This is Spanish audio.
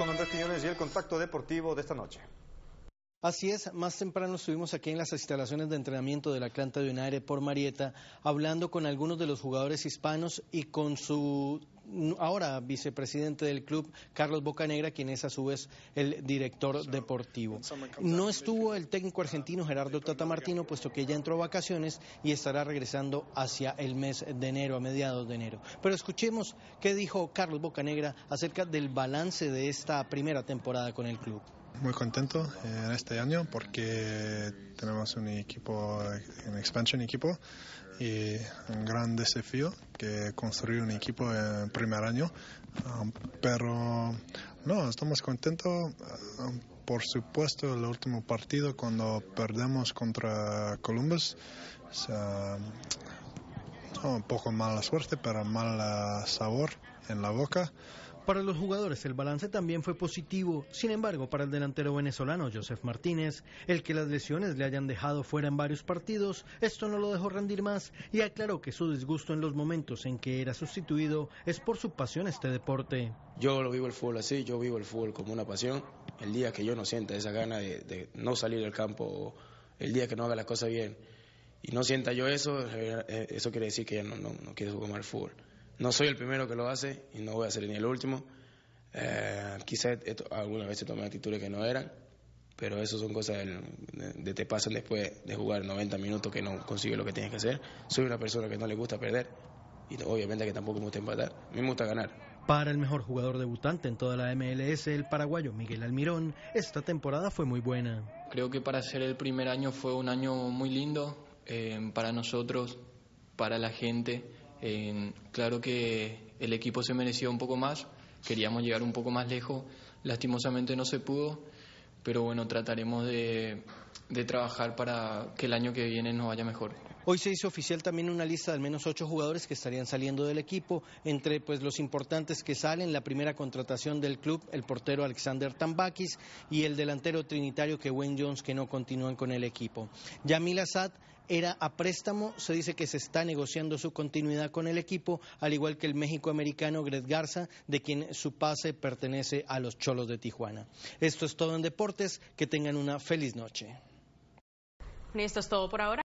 con Andrés Quiñones y el contacto deportivo de esta noche. Así es, más temprano estuvimos aquí en las instalaciones de entrenamiento de la planta de Unaire por Marieta, hablando con algunos de los jugadores hispanos y con su ahora vicepresidente del club, Carlos Bocanegra, quien es a su vez el director deportivo. No estuvo el técnico argentino Gerardo Tata Martino, puesto que ya entró a vacaciones y estará regresando hacia el mes de enero, a mediados de enero. Pero escuchemos qué dijo Carlos Bocanegra acerca del balance de esta primera temporada con el club. Muy contento eh, en este año porque tenemos un equipo, un expansion equipo y un gran desafío que construir un equipo en primer año. Um, pero no, estamos contentos. Um, por supuesto, el último partido cuando perdemos contra Columbus, un poco mala suerte, pero mal sabor en la boca. Para los jugadores el balance también fue positivo, sin embargo para el delantero venezolano Joseph Martínez, el que las lesiones le hayan dejado fuera en varios partidos, esto no lo dejó rendir más y aclaró que su disgusto en los momentos en que era sustituido es por su pasión este deporte. Yo lo vivo el fútbol así, yo vivo el fútbol como una pasión. El día que yo no sienta esa gana de, no salir del campo, el día que no haga las cosas bien y no sienta yo eso, eh, eh, eso quiere decir que no, no, quiero jugar fútbol. No soy el primero que lo hace y no voy a ser ni el último. Eh, alguna algunas veces tomé actitudes que no eran, pero eso son cosas que te pasan después de jugar 90 minutos que no consigues lo que tienes que hacer. Soy una persona que no le gusta perder y obviamente que tampoco me gusta empatar, me gusta ganar. Para el mejor jugador debutante en toda la MLS, el paraguayo Miguel Almirón, esta temporada fue muy buena. Creo que para ser el primer año fue un año muy lindo eh, para nosotros, para la gente claro que el equipo se mereció un poco más, queríamos llegar un poco más lejos, lastimosamente no se pudo, pero bueno, trataremos de, trabajar para que el año que viene nos vaya mejor. Hoy se hizo oficial también una lista de al menos ocho jugadores que estarían saliendo del equipo. Entre pues, los importantes que salen, la primera contratación del club, el portero Alexander Tambakis y el delantero trinitario que Wayne Jones, que no continúan con el equipo. Yamil Assad era a préstamo. Se dice que se está negociando su continuidad con el equipo, al igual que el México-americano Gret Garza, de quien su pase pertenece a los Cholos de Tijuana. Esto es todo en Deportes. Que tengan una feliz noche. esto es todo por ahora.